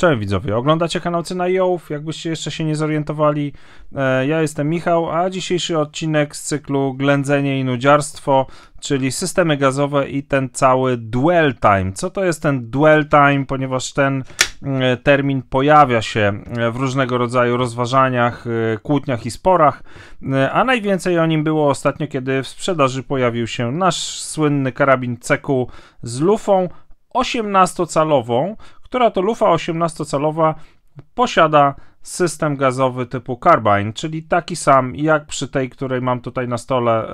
Cześć widzowie, oglądacie kanał Cyna Jołów, jakbyście jeszcze się nie zorientowali, e, ja jestem Michał, a dzisiejszy odcinek z cyklu Ględzenie i Nudziarstwo, czyli systemy gazowe i ten cały dwell time. Co to jest ten dwell time, ponieważ ten mm, e, termin pojawia się e, w różnego rodzaju rozważaniach, kłótniach i sporach, a najwięcej o nim było ostatnio, kiedy w sprzedaży pojawił się nasz słynny karabin CQ z lufą, 18-calową, która to lufa 18-calowa posiada system gazowy typu Carbine, czyli taki sam jak przy tej, której mam tutaj na stole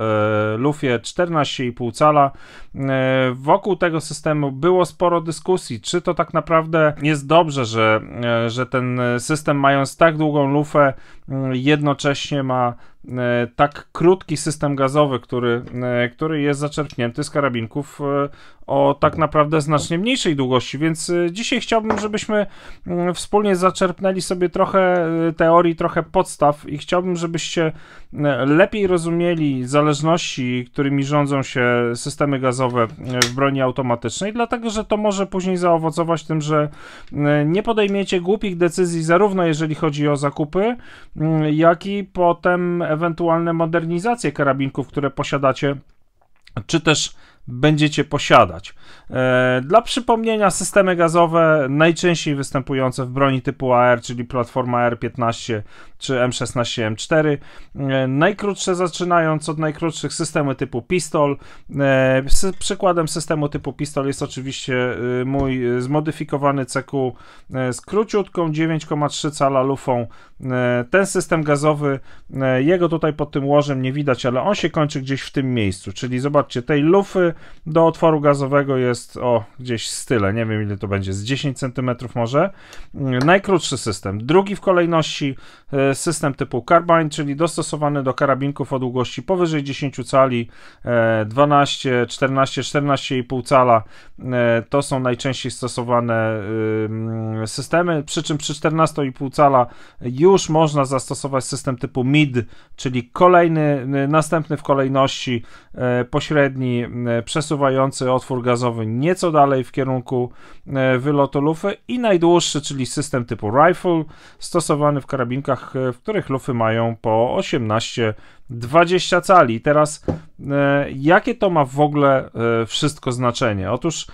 e, lufie 14,5 cala. E, wokół tego systemu było sporo dyskusji, czy to tak naprawdę jest dobrze, że, e, że ten system mając tak długą lufę mm, jednocześnie ma e, tak krótki system gazowy, który, który jest zaczerpnięty z karabinków o tak naprawdę znacznie mniejszej długości, więc dzisiaj chciałbym, żebyśmy mm, wspólnie zaczerpnęli sobie trochę trochę y, teorii, trochę podstaw i chciałbym, żebyście y, lepiej rozumieli zależności, którymi rządzą się systemy gazowe y, w broni automatycznej, dlatego że to może później zaowocować tym, że nie podejmiecie głupich decyzji, zarówno jeżeli chodzi o zakupy, jak i potem ewentualne modernizacje karabinków, które posiadacie, czy też będziecie posiadać. E, dla przypomnienia, systemy gazowe najczęściej występujące w broni typu AR, czyli platforma R15 czy M16M4. E, najkrótsze, zaczynając od najkrótszych, systemy typu pistol. E, przykładem systemu typu pistol jest oczywiście mój zmodyfikowany CQ z króciutką 9,3 cala lufą. Ten system gazowy, jego tutaj pod tym łożem nie widać, ale on się kończy gdzieś w tym miejscu, czyli zobaczcie, tej lufy do otworu gazowego jest o gdzieś z tyle, nie wiem ile to będzie, z 10 cm może. Mm, najkrótszy system. Drugi w kolejności e, system typu carbine, czyli dostosowany do karabinków o długości powyżej 10 cali, 12, 14, 14,5 cala. E, to są najczęściej stosowane systemy, przy czym przy 14,5 cala już można zastosować system typu MID, czyli kolejny, następny w kolejności e, pośredni przesuwający otwór gazowy nieco dalej w kierunku e, wylotu lufy i najdłuższy, czyli system typu rifle stosowany w karabinkach, e, w których lufy mają po 18-20 cali. Teraz e, jakie to ma w ogóle wszystko znaczenie? Otóż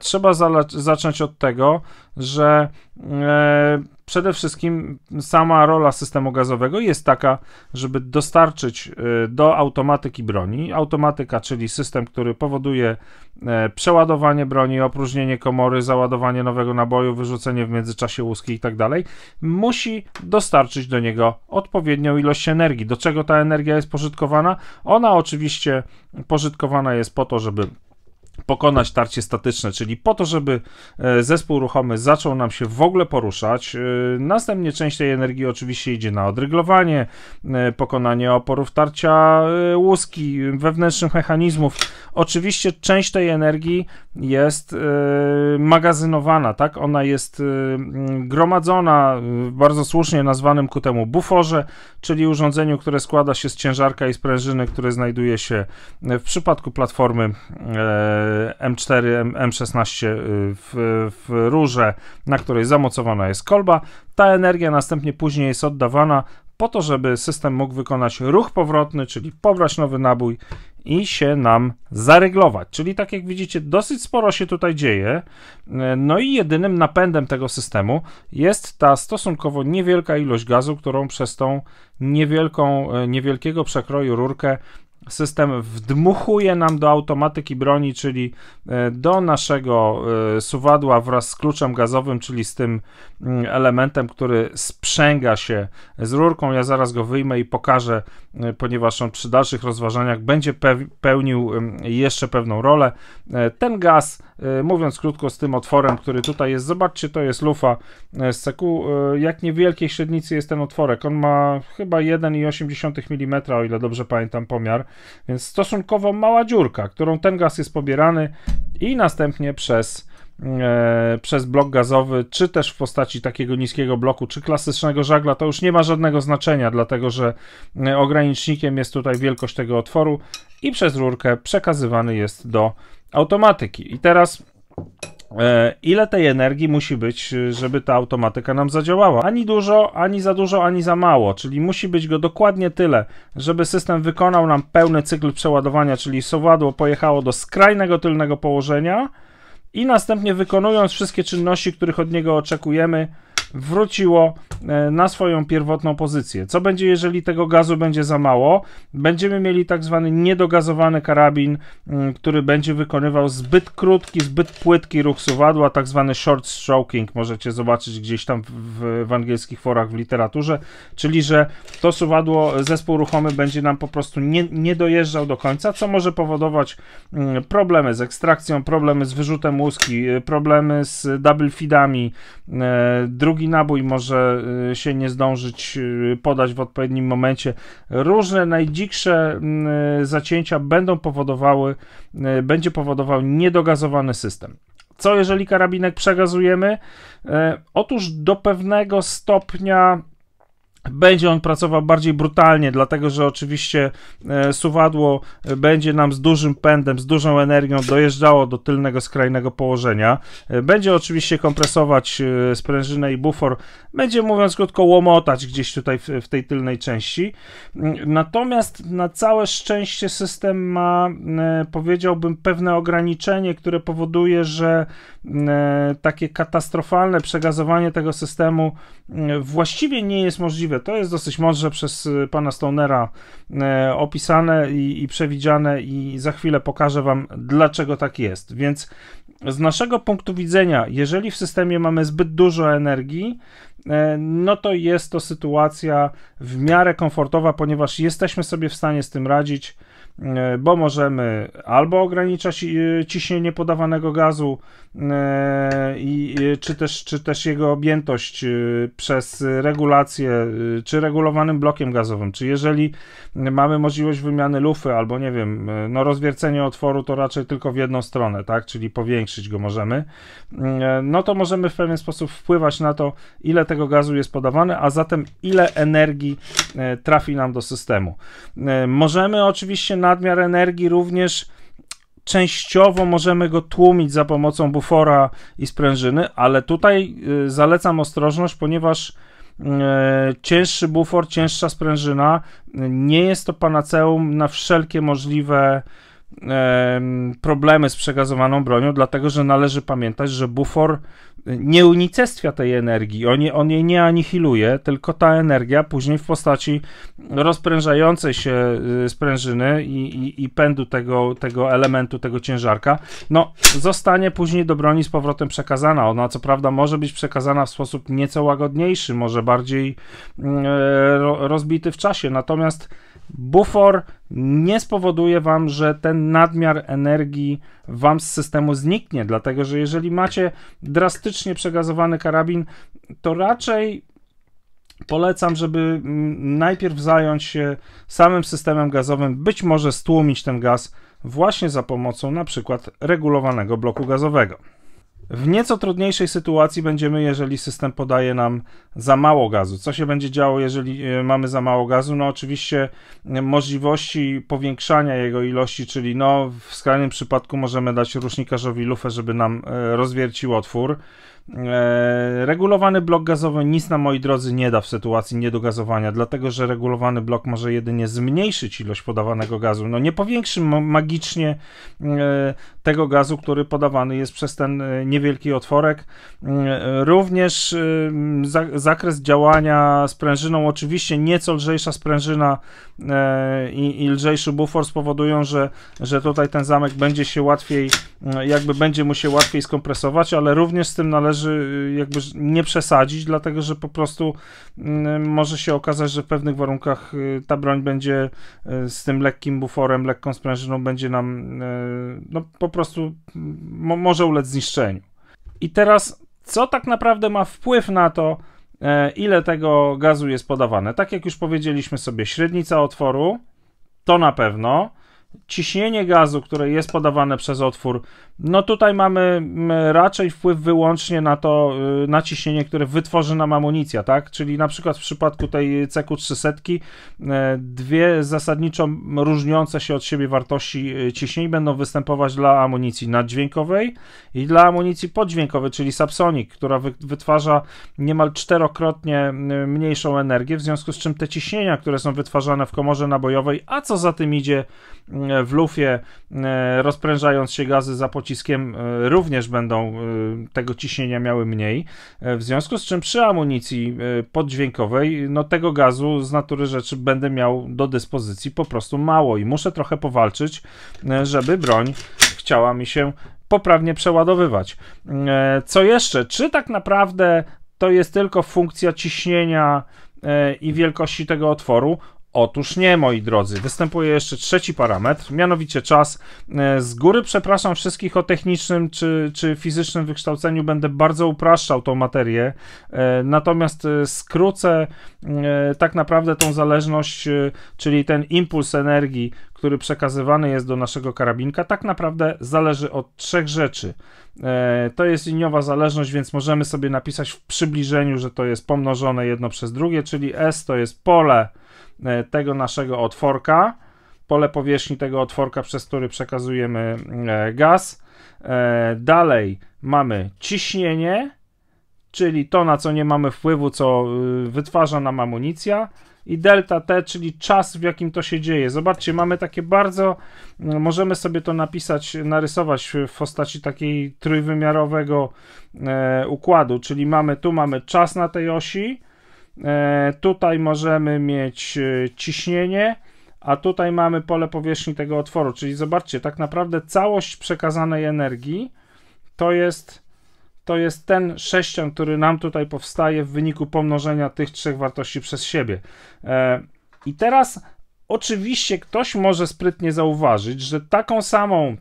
trzeba zacząć od tego, że przede wszystkim sama rola systemu gazowego jest taka, żeby dostarczyć y, do automatyki broni. Automatyka, czyli system, który powoduje e, przeładowanie broni, opróżnienie komory, załadowanie nowego naboju, wyrzucenie w międzyczasie łuski i tak dalej, musi dostarczyć do niego odpowiednią ilość energii. Do czego ta energia jest pożytkowana? Ona oczywiście pożytkowana jest po to, żeby pokonać tarcie statyczne, czyli po to, żeby e, zespół ruchomy zaczął nam się w ogóle poruszać. E, następnie część tej energii oczywiście idzie na odryglowanie, e, pokonanie oporów tarcia łuski, wewnętrznych mechanizmów. Oczywiście część tej energii jest magazynowana, tak? Ona jest gromadzona w bardzo słusznie nazwanym ku temu buforze, czyli urządzeniu, które składa się z ciężarka i sprężyny, które znajduje się w przypadku platformy M4, M16 y, w, w rurze, na której zamocowana jest kolba. Ta energia następnie później jest oddawana po to, żeby system mógł wykonać ruch powrotny, czyli pobrać nowy nabój i się nam zaryglować. Czyli tak jak widzicie, dosyć sporo się tutaj dzieje. Y, no i jedynym napędem tego systemu jest ta stosunkowo niewielka ilość gazu, którą przez tą niewielką, y, niewielkiego przekroju rurkę system wdmuchuje nam do automatyki broni, czyli e, do naszego e, suwadła wraz z kluczem gazowym, czyli z tym mm, elementem, który sprzęga się z rurką. Ja zaraz go wyjmę i pokażę, e, ponieważ on przy dalszych rozważaniach będzie pełnił jeszcze pewną rolę. Ten gaz, mówiąc krótko, z tym otworem, który tutaj jest, zobaczcie, to jest lufa z CQ. Jak niewielkiej średnicy jest ten otworek? On ma chyba 1,8 mm, o ile dobrze pamiętam pomiar. Więc stosunkowo mała dziurka, którą ten gaz jest pobierany i następnie przez, e, przez blok gazowy, czy też w postaci takiego niskiego bloku, czy klasycznego żagla, to już nie ma żadnego znaczenia, dlatego że e, ogranicznikiem jest tutaj wielkość tego otworu i przez rurkę przekazywany jest do automatyki. I teraz E, ile tej energii musi być, e, żeby ta automatyka nam zadziałała. Ani dużo, ani za dużo, ani za mało, czyli musi być go dokładnie tyle, żeby system wykonał nam pełny cykl przeładowania, czyli sowadło pojechało do skrajnego tylnego położenia i następnie wykonując wszystkie czynności, których od niego oczekujemy, wróciło e, na swoją pierwotną pozycję. Co będzie, jeżeli tego gazu będzie za mało? Będziemy mieli tak zwany niedogazowany karabin, mm, który będzie wykonywał zbyt krótki, zbyt płytki ruch suwadła, tak zwany short stroking. Możecie zobaczyć gdzieś tam w, w angielskich forach w literaturze, czyli że to suwadło, e, zespół ruchomy będzie nam po prostu nie, nie dojeżdżał do końca, co może powodować mm, problemy z ekstrakcją, problemy z wyrzutem łuski, e, problemy z double feedami, drugi drugi nabój może y, się nie zdążyć y, podać w odpowiednim momencie. Różne najdziksze mm, y, zacięcia będą powodowały, będzie powodował niedogazowany system. Co jeżeli karabinek przegazujemy? Otóż do pewnego stopnia będzie on pracował bardziej brutalnie, dlatego że oczywiście e, suwadło e, będzie nam z dużym pędem, z dużą energią dojeżdżało do tylnego skrajnego położenia. E, będzie oczywiście kompresować sprężynę i bufor, będzie mówiąc krótko łomotać gdzieś tutaj w, w tej tylnej części. Mm, natomiast na całe szczęście system ma, powiedziałbym, pewne ograniczenie, które powoduje, że E, takie katastrofalne przegazowanie tego systemu e, właściwie nie jest możliwe. To jest dosyć mądrze przez e, pana Stonera opisane i, i przewidziane, i za chwilę pokażę wam, dlaczego tak jest. Więc z naszego punktu widzenia, jeżeli w systemie mamy zbyt dużo energii, no to jest to sytuacja w miarę komfortowa, ponieważ jesteśmy sobie w stanie z tym radzić E, bo możemy albo ograniczać e, ciśnienie podawanego gazu, e, i, czy, też, czy też jego objętość przez regulację, czy regulowanym blokiem gazowym. Czy jeżeli mamy możliwość wymiany lufy, albo nie wiem, no rozwiercenie otworu, to raczej tylko w jedną stronę, tak? Czyli powiększyć go możemy, no to możemy w pewien sposób wpływać na to, ile tego gazu jest podawane, a zatem ile energii trafi nam do systemu. Możemy oczywiście na nadmiar energii również częściowo możemy go tłumić za pomocą bufora i sprężyny, ale tutaj y, zalecam ostrożność, ponieważ y, cięższy bufor, cięższa sprężyna y, nie jest to panaceum na wszelkie możliwe problemy z przegazowaną bronią, dlatego że należy pamiętać, że bufor nie unicestwia tej energii, on, on jej nie anihiluje, tylko ta energia później w postaci rozprężającej się y, sprężyny i, i, i pędu tego, tego elementu, tego ciężarka, no zostanie później do broni z powrotem przekazana. Ona co prawda może być przekazana w sposób nieco łagodniejszy, może bardziej mm, e, rozbity w czasie, natomiast bufor nie spowoduje wam, że ten nadmiar energii wam z systemu zniknie, dlatego że jeżeli macie drastycznie przegazowany karabin, to raczej polecam, żeby mm, najpierw zająć się samym systemem gazowym, być może stłumić ten gaz właśnie za pomocą na przykład regulowanego bloku gazowego. W nieco trudniejszej sytuacji będziemy, jeżeli system podaje nam za mało gazu. Co się będzie działo, jeżeli e, mamy za mało gazu? No, oczywiście e, możliwości powiększania jego ilości, czyli no, w skrajnym przypadku możemy dać rusznikarzowi lufę, żeby nam e, rozwiercił otwór. E, regulowany blok gazowy nic na moi drodzy nie da w sytuacji niedogazowania, dlatego że regulowany blok może jedynie zmniejszyć ilość podawanego gazu. No nie powiększy magicznie e, tego gazu, który podawany jest przez ten e, niewielki otworek. również zakres działania sprężyną, oczywiście nieco lżejsza sprężyna i, i lżejszy bufor spowodują, że, że tutaj ten zamek będzie się łatwiej, jakby będzie mu się łatwiej skompresować, ale również z tym należy należy y, jakby nie przesadzić, dlatego że po prostu mm, może się okazać, że w pewnych warunkach y, ta broń będzie y, z tym lekkim buforem, lekką sprężyną będzie nam no, po prostu może ulec zniszczeniu. I teraz co tak naprawdę ma wpływ na to, e, ile tego gazu jest podawane? Tak jak już powiedzieliśmy sobie, średnica otworu to na pewno ciśnienie gazu, które jest podawane przez otwór, no tutaj mamy mm, raczej wpływ wyłącznie na to, y, na ciśnienie, które wytworzy nam amunicja, tak? Czyli na przykład w przypadku tej CQ300 y, dwie zasadniczo różniące się od siebie wartości y, ciśnień będą występować dla amunicji naddźwiękowej i dla amunicji poddźwiękowej, czyli Sapsonic, która wytwarza niemal czterokrotnie mniejszą energię, w związku z czym te ciśnienia, które są wytwarzane w komorze nabojowej, a co za tym idzie, E, w lufie, e, rozprężając się gazy za pociskiem, e, również będą tego ciśnienia miały mniej. W związku z czym przy amunicji poddźwiękowej, no tego gazu z natury rzeczy będę miał do dyspozycji po prostu mało i muszę trochę powalczyć, żeby broń chciała mi się poprawnie przeładowywać. Co jeszcze? Czy tak naprawdę to jest tylko funkcja ciśnienia i wielkości tego otworu? Otóż nie, moi drodzy. Występuje jeszcze trzeci parametr, mianowicie czas. E, z góry przepraszam wszystkich o technicznym czy, czy fizycznym wykształceniu, będę bardzo upraszczał tą materię, e, natomiast e, skrócę tak naprawdę tą zależność, czyli ten impuls energii, który przekazywany jest do naszego karabinka, tak naprawdę zależy od trzech rzeczy. To jest liniowa zależność, więc możemy sobie napisać w przybliżeniu, że to jest pomnożone jedno przez drugie, czyli S to jest pole E, tego naszego otworka, pole powierzchni tego otworka, przez który przekazujemy e, gaz. E, dalej mamy ciśnienie, czyli to, na co nie mamy wpływu, co wytwarza nam amunicja i delta T, czyli czas, w jakim to się dzieje. Zobaczcie, mamy takie bardzo, możemy sobie to napisać, narysować w postaci takiej trójwymiarowego e, układu, czyli mamy tu mamy czas na tej osi, E, tutaj możemy mieć e, ciśnienie, a tutaj mamy pole powierzchni tego otworu. Czyli zobaczcie, tak naprawdę całość przekazanej energii to jest, to jest ten sześcian, który nam tutaj powstaje w wyniku pomnożenia tych trzech wartości przez siebie. E, I teraz oczywiście ktoś może sprytnie zauważyć, że taką samą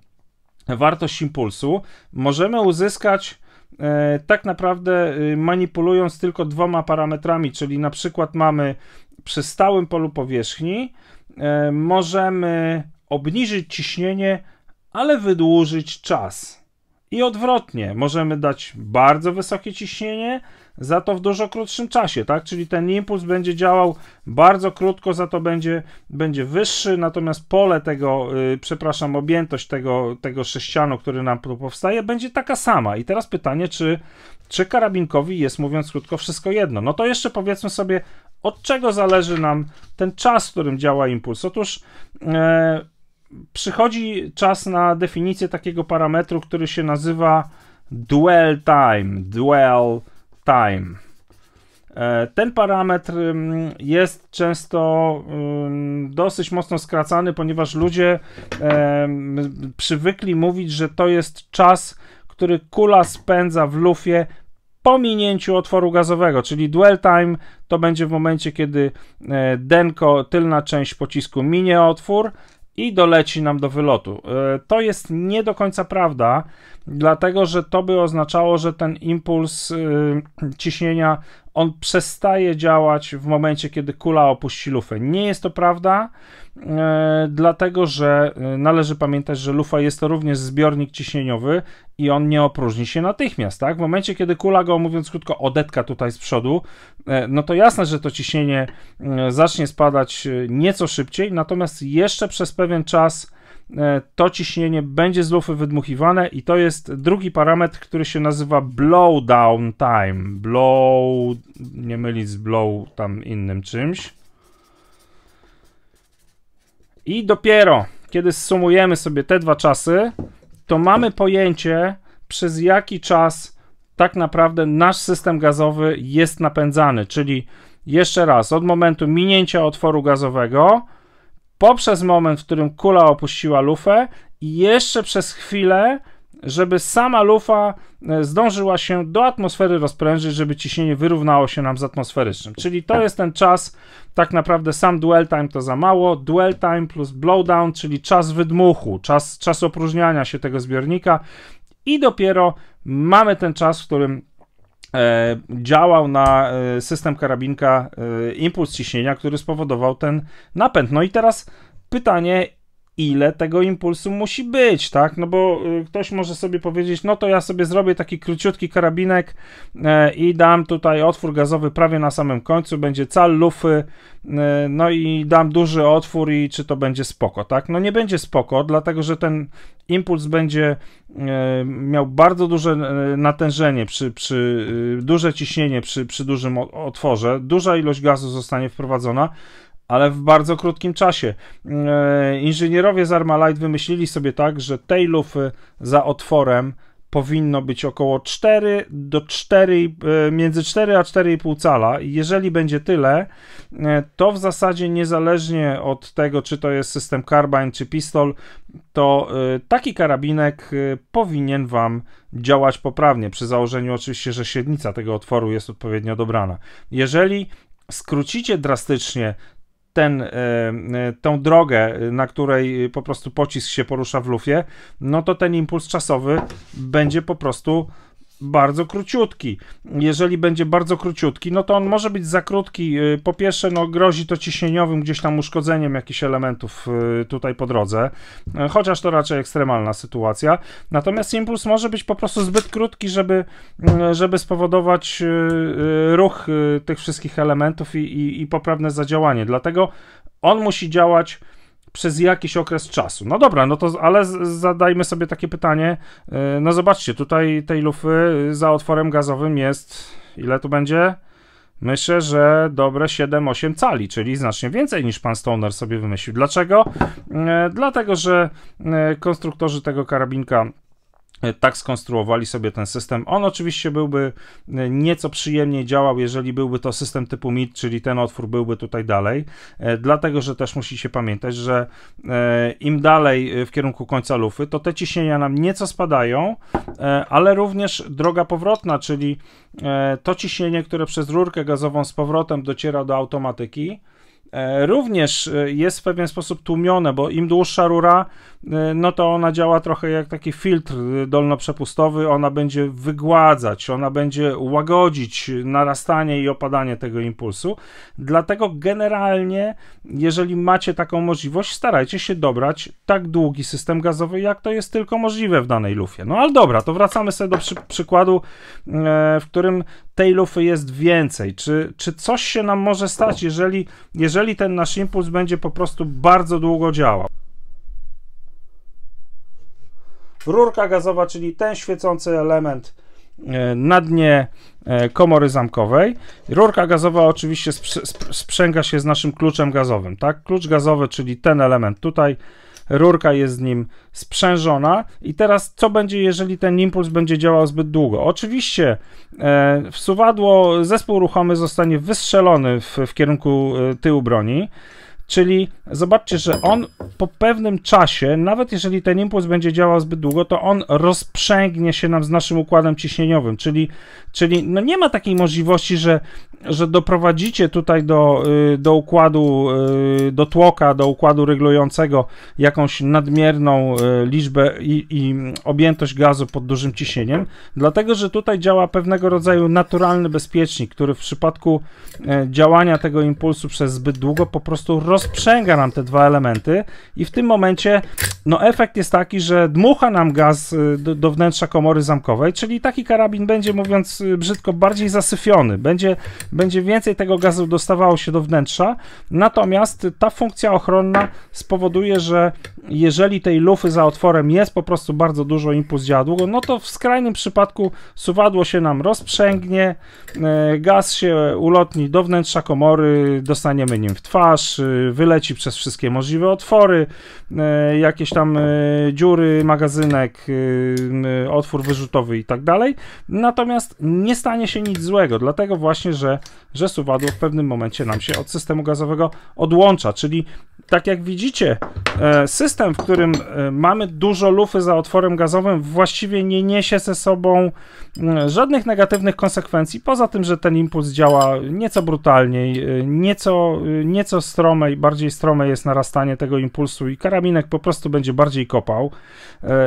wartość impulsu możemy uzyskać E, tak naprawdę y, manipulując tylko dwoma parametrami, czyli na przykład mamy przy stałym polu powierzchni, e, możemy obniżyć ciśnienie, ale wydłużyć czas. I odwrotnie, możemy dać bardzo wysokie ciśnienie, za to w dużo krótszym czasie, tak? Czyli ten impuls będzie działał bardzo krótko, za to będzie, będzie wyższy, natomiast pole tego, yy, przepraszam, objętość tego, tego sześcianu, który nam tu powstaje, będzie taka sama. I teraz pytanie, czy, czy karabinkowi jest, mówiąc krótko, wszystko jedno? No to jeszcze powiedzmy sobie, od czego zależy nam ten czas, w którym działa impuls? Otóż. Yy, przychodzi czas na definicję takiego parametru, który się nazywa dwell time. Dwell time. E, ten parametr mm, jest często mm, dosyć mocno skracany, ponieważ ludzie e, przywykli mówić, że to jest czas, który kula spędza w lufie po minięciu otworu gazowego, czyli dwell time to będzie w momencie, kiedy e, denko, tylna część pocisku minie otwór, i doleci nam do wylotu. E, to jest nie do końca prawda, dlatego że to by oznaczało, że ten impuls y, ciśnienia on przestaje działać w momencie, kiedy kula opuści lufę. Nie jest to prawda, e, dlatego że e, należy pamiętać, że lufa jest to również zbiornik ciśnieniowy i on nie opróżni się natychmiast, tak? W momencie, kiedy kula go, mówiąc krótko, odetka tutaj z przodu, e, no to jasne, że to ciśnienie zacznie spadać nieco szybciej, natomiast jeszcze przez pewien czas E, to ciśnienie będzie z lufy wydmuchiwane i to jest drugi parametr, który się nazywa blowdown time. Blow, nie mylić z blow tam innym czymś. I dopiero, kiedy sumujemy sobie te dwa czasy, to mamy pojęcie, przez jaki czas tak naprawdę nasz system gazowy jest napędzany, czyli jeszcze raz, od momentu minięcia otworu gazowego poprzez moment, w którym kula opuściła lufę i jeszcze przez chwilę, żeby sama lufa e, zdążyła się do atmosfery rozprężyć, żeby ciśnienie wyrównało się nam z atmosferycznym. Czyli to tak. jest ten czas, tak naprawdę sam dwell time to za mało, dwell time plus blowdown, czyli czas wydmuchu, czas, czas opróżniania się tego zbiornika i dopiero mamy ten czas, w którym E, działał na e, system karabinka e, impuls ciśnienia, który spowodował ten napęd. No i teraz pytanie, ile tego impulsu musi być, tak? No bo y, ktoś może sobie powiedzieć, no to ja sobie zrobię taki króciutki karabinek e, i dam tutaj otwór gazowy prawie na samym końcu, będzie cal lufy, e, no i dam duży otwór i czy to będzie spoko, tak? No nie będzie spoko, dlatego że ten impuls będzie e, miał bardzo duże natężenie, przy, przy y, duże ciśnienie przy, przy dużym otworze, duża ilość gazu zostanie wprowadzona, ale w bardzo krótkim czasie. E, inżynierowie z Armalite wymyślili sobie tak, że tej lufy za otworem powinno być około 4 do 4, e, między 4 a 4,5 cala. Jeżeli będzie tyle, e, to w zasadzie niezależnie od tego, czy to jest system carbine czy pistol, to taki karabinek powinien Wam działać poprawnie, przy założeniu oczywiście, że średnica tego otworu jest odpowiednio dobrana. Jeżeli skrócicie drastycznie ten, e, e, tą drogę, na której po prostu pocisk się porusza w lufie, no to ten impuls czasowy będzie po prostu bardzo króciutki. Jeżeli będzie bardzo króciutki, no to on może być za krótki. Y, po pierwsze, no, grozi to ciśnieniowym gdzieś tam uszkodzeniem jakichś elementów y, tutaj po drodze, y, chociaż to raczej ekstremalna sytuacja. Natomiast impuls może być po prostu zbyt krótki, żeby, żeby spowodować ruch tych wszystkich elementów i, i, i poprawne zadziałanie. Dlatego on musi działać przez jakiś okres czasu. No dobra, no to, ale zadajmy sobie takie pytanie. E, no zobaczcie, tutaj tej lufy y, za otworem gazowym jest, ile tu będzie? Myślę, że dobre 7-8 cali, czyli znacznie więcej niż pan Stoner sobie wymyślił. Dlaczego? E, dlatego, że e, konstruktorzy tego karabinka E, tak skonstruowali sobie ten system. On oczywiście byłby e, nieco przyjemniej działał, jeżeli byłby to system typu MIT, czyli ten otwór byłby tutaj dalej, e, dlatego że też musicie pamiętać, że im dalej w kierunku końca lufy, to te ciśnienia nam nieco spadają, ale również droga powrotna, czyli to ciśnienie, które przez rurkę gazową z powrotem dociera do automatyki, E, również e, jest w pewien sposób tłumione, bo im dłuższa rura, e, no to ona działa trochę jak taki filtr dolnoprzepustowy, ona będzie wygładzać, ona będzie łagodzić narastanie i opadanie tego impulsu. Dlatego generalnie, jeżeli macie taką możliwość, starajcie się dobrać tak długi system gazowy, jak to jest tylko możliwe w danej lufie. No ale dobra, to wracamy sobie do przy przykładu, w którym tej lufy jest więcej. Czy, czy coś się nam może stać, jeżeli, jeżeli jeżeli ten nasz impuls będzie po prostu bardzo długo działał. Rurka gazowa, czyli ten świecący element e, na dnie e, komory zamkowej. Rurka gazowa oczywiście sprzęga się z naszym kluczem gazowym, tak? Klucz gazowy, czyli ten element tutaj, rurka jest z nim sprzężona. I teraz co będzie, jeżeli ten impuls będzie działał zbyt długo? Oczywiście e, w suwadło zespół ruchomy zostanie wystrzelony w, w kierunku e, tyłu broni. Czyli zobaczcie, że on po pewnym czasie, nawet jeżeli ten impuls będzie działał zbyt długo, to on rozprzęgnie się nam z naszym układem ciśnieniowym, czyli, czyli no nie ma takiej możliwości, że, że doprowadzicie tutaj do, y, do układu, y, do tłoka, do układu regulującego jakąś nadmierną y, liczbę i, i objętość gazu pod dużym ciśnieniem, dlatego że tutaj działa pewnego rodzaju naturalny bezpiecznik, który w przypadku działania tego impulsu przez zbyt długo po prostu roz rozprzęga nam te dwa elementy i w tym momencie no, efekt jest taki, że dmucha nam gaz y, do, do wnętrza komory zamkowej, czyli taki karabin będzie, mówiąc y, brzydko, bardziej zasyfiony, będzie, będzie więcej tego gazu dostawało się do wnętrza, natomiast ta funkcja ochronna spowoduje, że jeżeli tej lufy za otworem jest po prostu bardzo dużo, impuls działa działu, no to w skrajnym przypadku suwadło się nam rozprzęgnie, e, gaz się ulotni do wnętrza komory, dostaniemy nim w twarz, e, wyleci przez wszystkie możliwe otwory, e, jakieś tam dziury magazynek, otwór wyrzutowy i tak dalej. Natomiast nie stanie się nic złego, dlatego właśnie, że, że suwadło w pewnym momencie nam się od systemu gazowego odłącza, czyli tak jak widzicie, e, system, w którym e, mamy dużo lufy za otworem gazowym, właściwie nie niesie ze sobą mm, żadnych negatywnych konsekwencji, poza tym, że ten impuls działa nieco brutalniej, e, nieco, nieco stromej, bardziej strome jest narastanie tego impulsu i karabinek po prostu będzie bardziej kopał.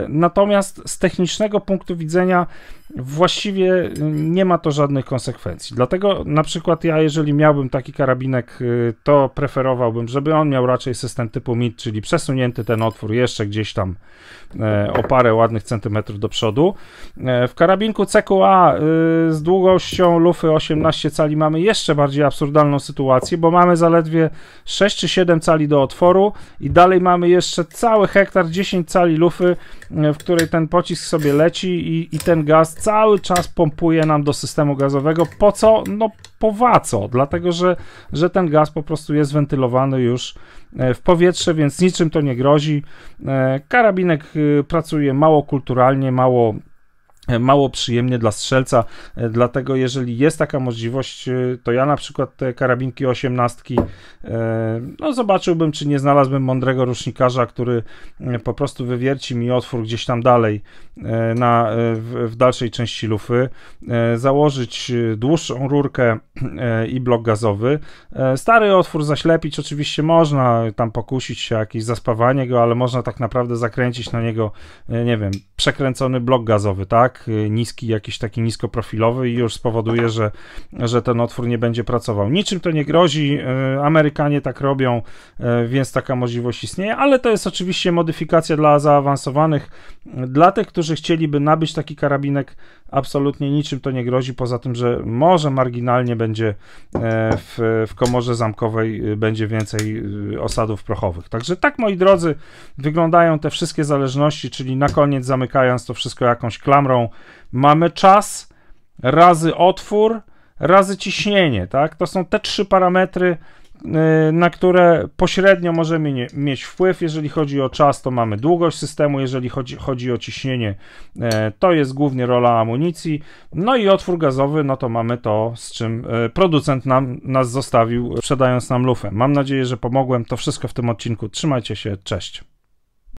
Natomiast z technicznego tego punktu widzenia właściwie nie ma to żadnych konsekwencji. Dlatego na przykład ja, jeżeli miałbym taki karabinek, y, to preferowałbym, żeby on miał raczej system typu MIT, czyli przesunięty ten otwór jeszcze gdzieś tam e, o parę ładnych centymetrów do przodu. E, w karabinku CQA y, z długością lufy 18 cali mamy jeszcze bardziej absurdalną sytuację, bo mamy zaledwie 6 czy 7 cali do otworu i dalej mamy jeszcze cały hektar 10 cali lufy, e, w której ten pocisk sobie leci i, i ten gaz cały czas pompuje nam do systemu gazowego. Po co? No po powaco, dlatego że, że ten gaz po prostu jest wentylowany już e, w powietrze, więc niczym to nie grozi. E, karabinek y, pracuje mało kulturalnie, mało E, mało przyjemnie dla strzelca, e, dlatego jeżeli jest taka możliwość, e, to ja na przykład te karabinki osiemnastki, no zobaczyłbym, czy nie znalazłbym mądrego rusznikarza, który po prostu wywierci mi otwór gdzieś tam dalej na, w, w dalszej części lufy, założyć dłuższą rurkę i blok gazowy. Stary otwór zaślepić oczywiście można, tam pokusić się jakieś zaspawanie go, ale można tak naprawdę zakręcić na niego, nie wiem, przekręcony blok gazowy, tak? Y, niski, jakiś taki niskoprofilowy i już spowoduje, że, że ten otwór nie będzie pracował. Niczym to nie grozi, y, Amerykanie tak robią, y, więc taka możliwość istnieje, ale to jest oczywiście modyfikacja dla zaawansowanych, dla tych, którzy chcieliby nabyć taki karabinek absolutnie niczym to nie grozi, poza tym, że może marginalnie będzie e, w, w komorze zamkowej y, będzie więcej y, osadów prochowych. Także tak, moi drodzy, wyglądają te wszystkie zależności, czyli na koniec zamykając to wszystko jakąś klamrą, mamy czas razy otwór, razy ciśnienie, tak? To są te trzy parametry, Y, na które pośrednio możemy nie, mieć wpływ. Jeżeli chodzi o czas, to mamy długość systemu, jeżeli chodzi, chodzi o ciśnienie, y, to jest głównie rola amunicji. No i otwór gazowy, no to mamy to, z czym y, producent nam, nas zostawił, sprzedając nam lufę. Mam nadzieję, że pomogłem. To wszystko w tym odcinku. Trzymajcie się, cześć.